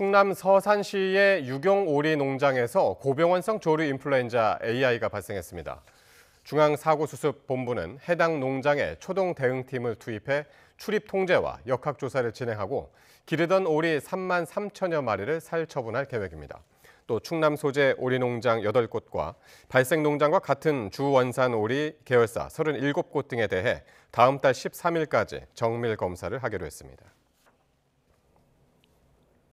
충남 서산시의 유경 오리 농장에서 고병원성 조류 인플루엔자 AI가 발생했습니다. 중앙사고수습본부는 해당 농장에 초동 대응팀을 투입해 출입 통제와 역학 조사를 진행하고 기르던 오리 3만 3천여 마리를 살 처분할 계획입니다. 또 충남 소재 오리 농장 8곳과 발생 농장과 같은 주 원산 오리 계열사 37곳 등에 대해 다음 달 13일까지 정밀 검사를 하기로 했습니다.